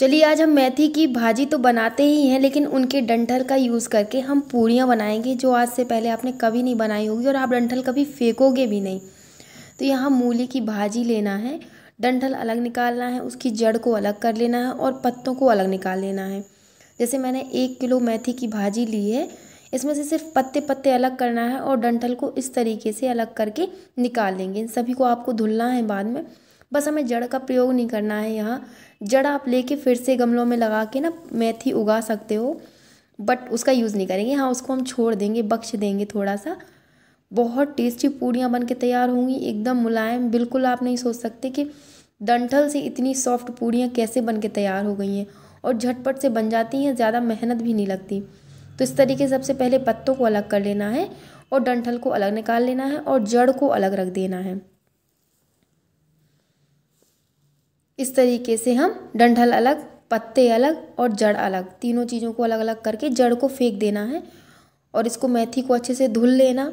चलिए आज हम मेथी की भाजी तो बनाते ही हैं लेकिन उनके डंठल का यूज़ करके हम पूड़ियाँ बनाएंगे जो आज से पहले आपने कभी नहीं बनाई होगी और आप डंठल कभी फेंकोगे भी नहीं तो यहाँ मूली की भाजी लेना है डंठल अलग निकालना है उसकी जड़ को अलग कर लेना है और पत्तों को अलग निकाल लेना है जैसे मैंने एक किलो मेथी की भाजी ली है इसमें से सिर्फ पत्ते पत्ते अलग करना है और डंठल को इस तरीके से अलग करके निकाल लेंगे इन सभी को आपको धुलना है बाद में बस हमें जड़ का प्रयोग नहीं करना है यहाँ जड़ आप लेके फिर से गमलों में लगा के ना मेथी उगा सकते हो बट उसका यूज़ नहीं करेंगे हाँ उसको हम छोड़ देंगे बख्श देंगे थोड़ा सा बहुत टेस्टी पूड़ियाँ बन के तैयार होंगी एकदम मुलायम बिल्कुल आप नहीं सोच सकते कि डंठल से इतनी सॉफ्ट पूड़ियाँ कैसे बन के तैयार हो गई हैं और झटपट से बन जाती हैं ज़्यादा मेहनत भी नहीं लगती तो इस तरीके से सबसे पहले पत्तों को अलग कर लेना है और डंठल को अलग निकाल लेना है और जड़ को अलग रख देना है इस तरीके से हम डंठल अलग पत्ते अलग और जड़ अलग तीनों चीज़ों को अलग अलग करके जड़ को फेंक देना है और इसको मेथी को अच्छे से धुल लेना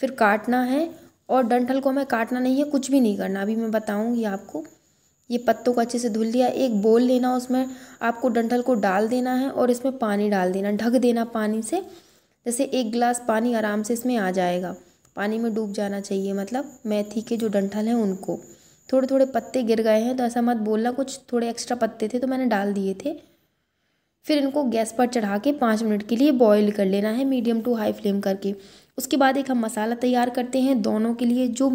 फिर काटना है और डंठल को हमें काटना नहीं है कुछ भी नहीं करना अभी मैं बताऊँगी आपको ये पत्तों को अच्छे से धुल लिया एक बोल लेना उसमें आपको डंठल को डाल देना है और इसमें पानी डाल देना ढक देना पानी से जैसे एक गिलास पानी आराम से इसमें आ जाएगा पानी में डूब जाना चाहिए मतलब मेथी के जो डंठल हैं उनको थोड़े थोड़े पत्ते गिर गए हैं तो ऐसा मत बोलना कुछ थोड़े एक्स्ट्रा पत्ते थे तो मैंने डाल दिए थे फिर इनको गैस पर चढ़ा के पाँच मिनट के लिए बॉईल कर लेना है मीडियम टू हाई फ्लेम करके उसके बाद एक हम मसाला तैयार करते हैं दोनों के लिए जो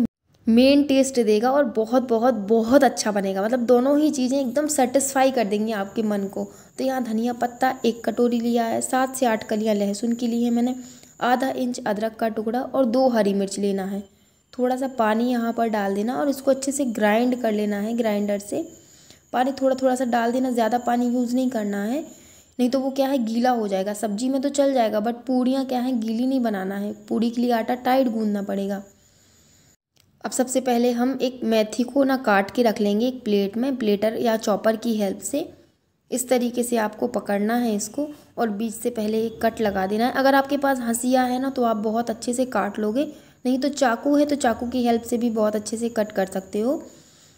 मेन टेस्ट देगा और बहुत बहुत बहुत अच्छा बनेगा मतलब दोनों ही चीज़ें एकदम सेटिस्फाई कर देंगी आपके मन को तो यहाँ धनिया पत्ता एक कटोरी लिया है सात से आठ कलियाँ लहसुन की ली है मैंने आधा इंच अदरक का टुकड़ा और दो हरी मिर्च लेना है थोड़ा सा पानी यहाँ पर डाल देना और इसको अच्छे से ग्राइंड कर लेना है ग्राइंडर से पानी थोड़ा थोड़ा सा डाल देना ज़्यादा पानी यूज़ नहीं करना है नहीं तो वो क्या है गीला हो जाएगा सब्जी में तो चल जाएगा बट पूड़ियाँ क्या है गीली नहीं बनाना है पूड़ी के लिए आटा टाइट गूंदना पड़ेगा अब सबसे पहले हम एक मेथी को ना काट के रख लेंगे एक प्लेट में प्लेटर या चॉपर की हेल्प से इस तरीके से आपको पकड़ना है इसको और बीच से पहले एक कट लगा देना है अगर आपके पास हंसिया है ना तो आप बहुत अच्छे से काट लोगे नहीं तो चाकू है तो चाकू की हेल्प से भी बहुत अच्छे से कट कर सकते हो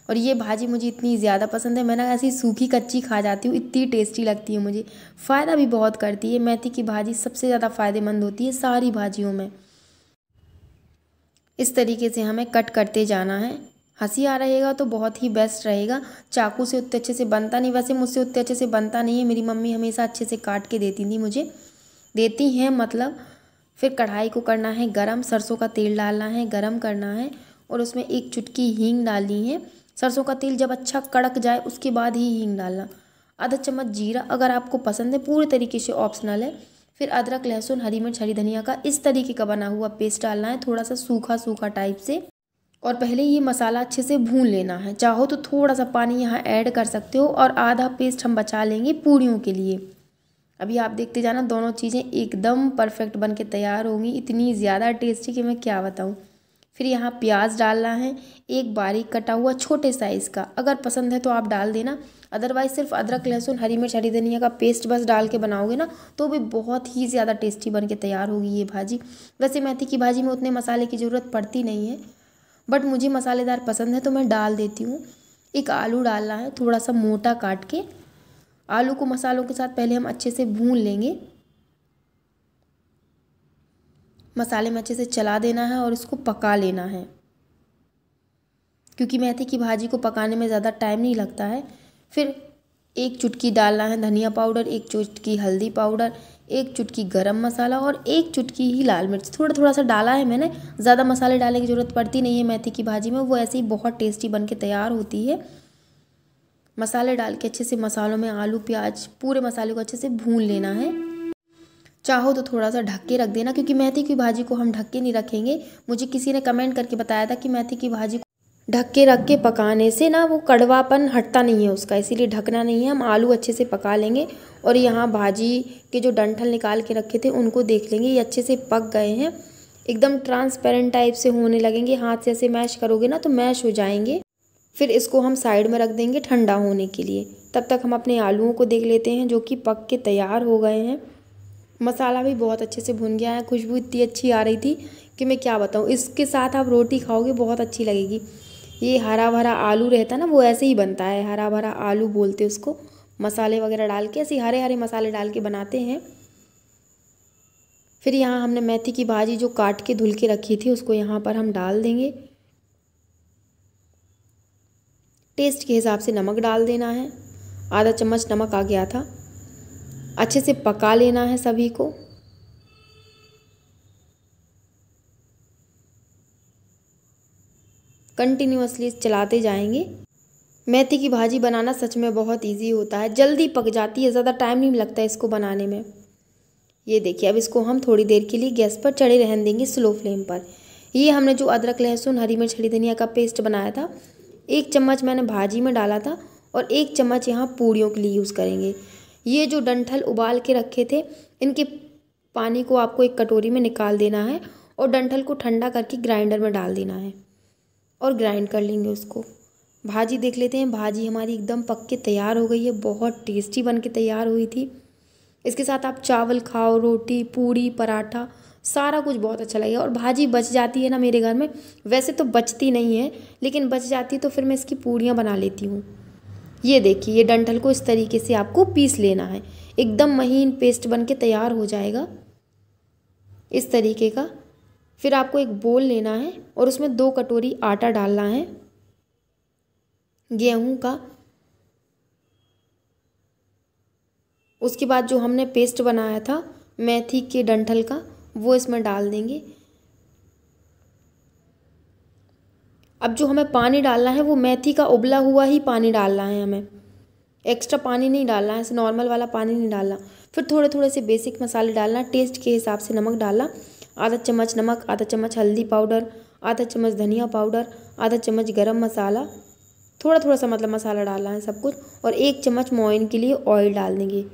और ये भाजी मुझे इतनी ज़्यादा पसंद है मैं ना ऐसी सूखी कच्ची खा जाती हूँ इतनी टेस्टी लगती है मुझे फ़ायदा भी बहुत करती है मेथी की भाजी सबसे ज़्यादा फ़ायदेमंद होती है सारी भाजियों में इस तरीके से हमें कट करते जाना है हंसी आ रहेगा तो बहुत ही बेस्ट रहेगा चाकू से उतने अच्छे से बनता नहीं वैसे मुझसे उतने अच्छे से बनता नहीं है मेरी मम्मी हमेशा अच्छे से काट के देती थी मुझे देती हैं मतलब फिर कढ़ाई को करना है गरम सरसों का तेल डालना है गरम करना है और उसमें एक चुटकी हींग डालनी है सरसों का तेल जब अच्छा कड़क जाए उसके बाद ही हींग डालना आधा चम्मच जीरा अगर आपको पसंद है पूरे तरीके से ऑप्शनल है फिर अदरक लहसुन हरी मिर्च हरी धनिया का इस तरीके का बना हुआ पेस्ट डालना है थोड़ा सा सूखा सूखा टाइप से और पहले ये मसाला अच्छे से भून लेना है चाहो तो थोड़ा सा पानी यहाँ ऐड कर सकते हो और आधा पेस्ट हम बचा लेंगे पूड़ियों के लिए अभी आप देखते जाना दोनों चीज़ें एकदम परफेक्ट बन के तैयार होंगी इतनी ज़्यादा टेस्टी कि मैं क्या बताऊँ फिर यहाँ प्याज डालना है एक बारीक कटा हुआ छोटे साइज़ का अगर पसंद है तो आप डाल देना अदरवाइज़ सिर्फ अदरक लहसुन हरी मिर्च हरी धनिया का पेस्ट बस डाल के बनाओगे ना तो भी बहुत ही ज़्यादा टेस्टी बन के तैयार होगी ये भाजी वैसे मेथी की भाजी में उतने मसाले की ज़रूरत पड़ती नहीं है बट मुझे मसालेदार पसंद है तो मैं डाल देती हूँ एक आलू डालना है थोड़ा सा मोटा काट के आलू को मसालों के साथ पहले हम अच्छे से भून लेंगे मसाले में अच्छे से चला देना है और इसको पका लेना है क्योंकि मेथी की भाजी को पकाने में ज़्यादा टाइम नहीं लगता है फिर एक चुटकी डालना है धनिया पाउडर एक चुटकी हल्दी पाउडर एक चुटकी गरम मसाला और एक चुटकी ही लाल मिर्च थोड़ा थोड़ा सा डाला है मैंने ज़्यादा मसाले डालने की ज़रूरत पड़ती नहीं है मेथी की भाजी में वो ऐसे ही बहुत टेस्टी बन के तैयार होती है मसाले डाल के अच्छे से मसालों में आलू प्याज पूरे मसाले को अच्छे से भून लेना है चाहो तो थोड़ा सा ढक के रख देना क्योंकि मेथी की भाजी को हम ढक के नहीं रखेंगे मुझे किसी ने कमेंट करके बताया था कि मेथी की भाजी को ढक के रख के पकाने से ना वो कड़वापन हटता नहीं है उसका इसीलिए ढकना नहीं है हम आलू अच्छे से पका लेंगे और यहाँ भाजी के जो डंठल निकाल के रखे थे उनको देख लेंगे ये अच्छे से पक गए हैं एकदम ट्रांसपेरेंट टाइप से होने लगेंगे हाथ से ऐसे मैश करोगे ना तो मैश हो जाएंगे फिर इसको हम साइड में रख देंगे ठंडा होने के लिए तब तक हम अपने आलूओं को देख लेते हैं जो कि पक के तैयार हो गए हैं मसाला भी बहुत अच्छे से भुन गया है खुशबू इतनी अच्छी आ रही थी कि मैं क्या बताऊँ इसके साथ आप रोटी खाओगे बहुत अच्छी लगेगी ये हरा भरा आलू रहता है ना वो ऐसे ही बनता है हरा भरा आलू बोलते उसको मसाले वगैरह डाल के ऐसे हरे हरे मसाले डाल के बनाते हैं फिर यहाँ हमने मेथी की भाजी जो काट के धुल के रखी थी उसको यहाँ पर हम डाल देंगे टेस्ट के हिसाब से नमक डाल देना है आधा चम्मच नमक आ गया था अच्छे से पका लेना है सभी को कंटिन्यूसली चलाते जाएंगे मेथी की भाजी बनाना सच में बहुत इजी होता है जल्दी पक जाती है ज़्यादा टाइम नहीं लगता इसको बनाने में ये देखिए अब इसको हम थोड़ी देर के लिए गैस पर चढ़े रहने देंगे स्लो फ्लेम पर ये हमने जो अदरक लहसुन हरी मिर्च हरी धनिया का पेस्ट बनाया था एक चम्मच मैंने भाजी में डाला था और एक चम्मच यहाँ पूड़ियों के लिए यूज़ करेंगे ये जो डंठल उबाल के रखे थे इनके पानी को आपको एक कटोरी में निकाल देना है और डंठल को ठंडा करके ग्राइंडर में डाल देना है और ग्राइंड कर लेंगे उसको भाजी देख लेते हैं भाजी हमारी एकदम पक के तैयार हो गई है बहुत टेस्टी बन के तैयार हुई थी इसके साथ आप चावल खाओ रोटी पूड़ी पराठा सारा कुछ बहुत अच्छा लगेगा और भाजी बच जाती है ना मेरे घर में वैसे तो बचती नहीं है लेकिन बच जाती है तो फिर मैं इसकी पूड़ियाँ बना लेती हूँ ये देखिए ये डंठल को इस तरीके से आपको पीस लेना है एकदम महीन पेस्ट बन के तैयार हो जाएगा इस तरीके का फिर आपको एक बोल लेना है और उसमें दो कटोरी आटा डालना है गेहूं का उसके बाद जो हमने पेस्ट बनाया था मेथी के डंठल का वो इसमें डाल देंगे अब जो हमें पानी डालना है वो मेथी का उबला हुआ ही पानी डालना है हमें एक्स्ट्रा पानी नहीं डालना है ऐसे नॉर्मल वाला पानी नहीं डालना फिर थोड़े थोड़े से बेसिक मसाले डालना टेस्ट के हिसाब से नमक डालना आधा चम्मच नमक आधा चम्मच हल्दी पाउडर आधा चम्मच धनिया पाउडर आधा चम्मच गरम मसाला थोड़ा थोड़ा सा मतलब मसाला डालना है सब कुछ और एक चम्मच मोइन के लिए ऑयल डाल देंगे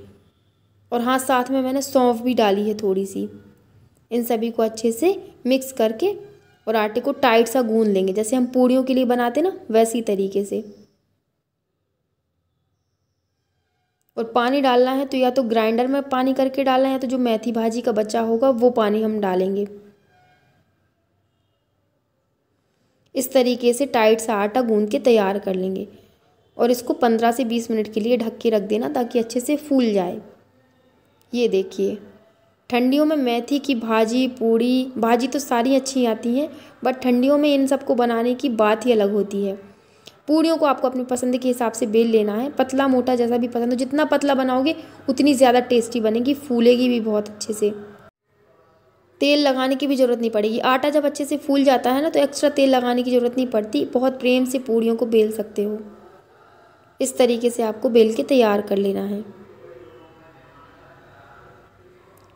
और हाँ साथ में मैंने सौंफ भी डाली है थोड़ी सी इन सभी को अच्छे से मिक्स करके और आटे को टाइट सा गूंद लेंगे जैसे हम पूड़ियों के लिए बनाते ना वैसी तरीके से और पानी डालना है तो या तो ग्राइंडर में पानी करके डालना है या तो जो मेथी भाजी का बच्चा होगा वो पानी हम डालेंगे इस तरीके से टाइट सा आटा गूंद के तैयार कर लेंगे और इसको पंद्रह से बीस मिनट के लिए ढक के रख देना ताकि अच्छे से फूल जाए ये देखिए ठंडियों में मेथी की भाजी पूड़ी भाजी तो सारी अच्छी आती हैं बट ठंडियों में इन सबको बनाने की बात ही अलग होती है पूड़ियों को आपको अपनी पसंद के हिसाब से बेल लेना है पतला मोटा जैसा भी पसंद हो जितना पतला बनाओगे उतनी ज़्यादा टेस्टी बनेगी फूलेगी भी बहुत अच्छे से तेल लगाने की भी ज़रूरत नहीं पड़ेगी आटा जब अच्छे से फूल जाता है ना तो एक्स्ट्रा तेल लगाने की ज़रूरत नहीं पड़ती बहुत प्रेम से पूड़ियों को बेल सकते हो इस तरीके से आपको बेल के तैयार कर लेना है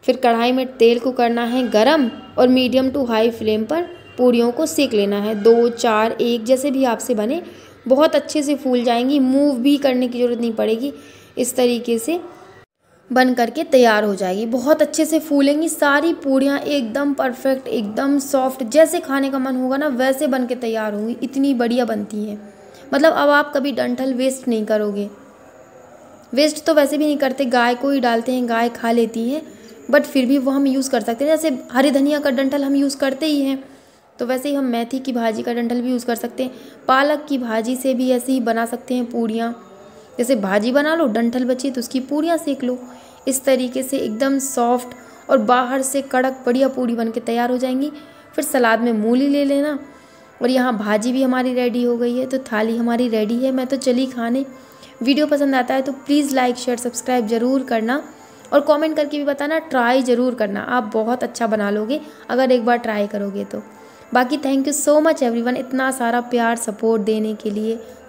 फिर कढ़ाई में तेल को करना है गरम और मीडियम टू हाई फ्लेम पर पूड़ियों को सेक लेना है दो चार एक जैसे भी आपसे बने बहुत अच्छे से फूल जाएंगी मूव भी करने की ज़रूरत नहीं पड़ेगी इस तरीके से बन करके तैयार हो जाएगी बहुत अच्छे से फूलेंगी सारी पूड़ियाँ एकदम परफेक्ट एकदम सॉफ्ट जैसे खाने का मन होगा ना वैसे बन के तैयार होंगी इतनी बढ़िया बनती है मतलब अब आप कभी डंठल वेस्ट नहीं करोगे वेस्ट तो वैसे भी नहीं करते गाय को ही डालते हैं गाय खा लेती है बट फिर भी वो हम यूज़ कर सकते हैं जैसे हरी धनिया का डंठल हम यूज़ करते ही हैं तो वैसे ही हम मेथी की भाजी का डंठल भी यूज़ कर सकते हैं पालक की भाजी से भी ऐसे ही बना सकते हैं पूड़ियाँ जैसे भाजी बना लो डंठल बची तो उसकी पूड़ियाँ सेक लो इस तरीके से एकदम सॉफ्ट और बाहर से कड़क बढ़िया पूड़ी बन के तैयार हो जाएंगी फिर सलाद में मूली ले लेना और यहाँ भाजी भी हमारी रेडी हो गई है तो थाली हमारी रेडी है मैं तो चली खाने वीडियो पसंद आता है तो प्लीज़ लाइक शेयर सब्सक्राइब ज़रूर करना और कमेंट करके भी बताना ट्राई ज़रूर करना आप बहुत अच्छा बना लोगे अगर एक बार ट्राई करोगे तो बाकी thank you so much everyone इतना सारा प्यार सपोर्ट देने के लिए